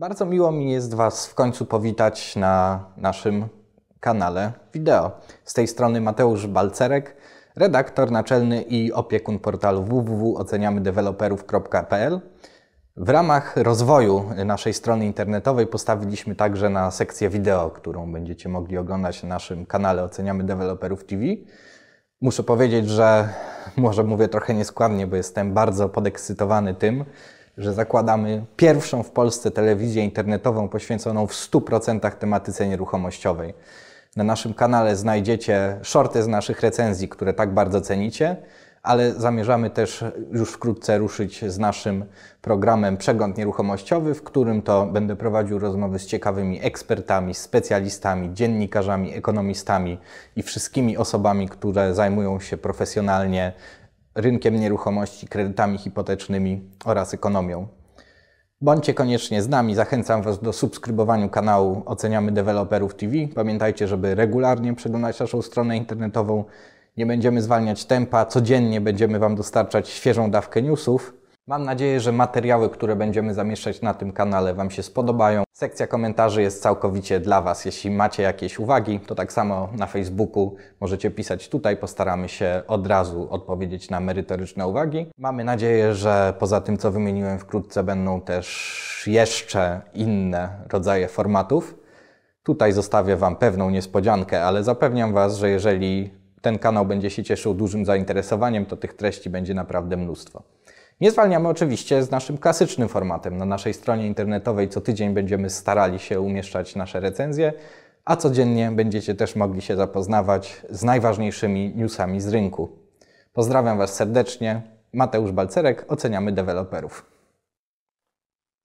Bardzo miło mi jest Was w końcu powitać na naszym kanale wideo. Z tej strony Mateusz Balcerek, redaktor naczelny i opiekun portalu www.oceniamydeweloperów.pl. W ramach rozwoju naszej strony internetowej postawiliśmy także na sekcję wideo, którą będziecie mogli oglądać na naszym kanale Oceniamy Deweloperów TV. Muszę powiedzieć, że może mówię trochę nieskładnie, bo jestem bardzo podekscytowany tym, że zakładamy pierwszą w Polsce telewizję internetową poświęconą w 100% tematyce nieruchomościowej. Na naszym kanale znajdziecie shorty z naszych recenzji, które tak bardzo cenicie, ale zamierzamy też już wkrótce ruszyć z naszym programem Przegląd Nieruchomościowy, w którym to będę prowadził rozmowy z ciekawymi ekspertami, specjalistami, dziennikarzami, ekonomistami i wszystkimi osobami, które zajmują się profesjonalnie rynkiem nieruchomości, kredytami hipotecznymi oraz ekonomią. Bądźcie koniecznie z nami, zachęcam Was do subskrybowania kanału Oceniamy Deweloperów TV. Pamiętajcie, żeby regularnie przeglądać naszą stronę internetową. Nie będziemy zwalniać tempa, codziennie będziemy Wam dostarczać świeżą dawkę newsów. Mam nadzieję, że materiały, które będziemy zamieszczać na tym kanale Wam się spodobają. Sekcja komentarzy jest całkowicie dla Was. Jeśli macie jakieś uwagi, to tak samo na Facebooku możecie pisać tutaj. Postaramy się od razu odpowiedzieć na merytoryczne uwagi. Mamy nadzieję, że poza tym, co wymieniłem, wkrótce będą też jeszcze inne rodzaje formatów. Tutaj zostawię Wam pewną niespodziankę, ale zapewniam Was, że jeżeli ten kanał będzie się cieszył dużym zainteresowaniem, to tych treści będzie naprawdę mnóstwo. Nie zwalniamy oczywiście z naszym klasycznym formatem. Na naszej stronie internetowej co tydzień będziemy starali się umieszczać nasze recenzje, a codziennie będziecie też mogli się zapoznawać z najważniejszymi newsami z rynku. Pozdrawiam Was serdecznie. Mateusz Balcerek, oceniamy deweloperów.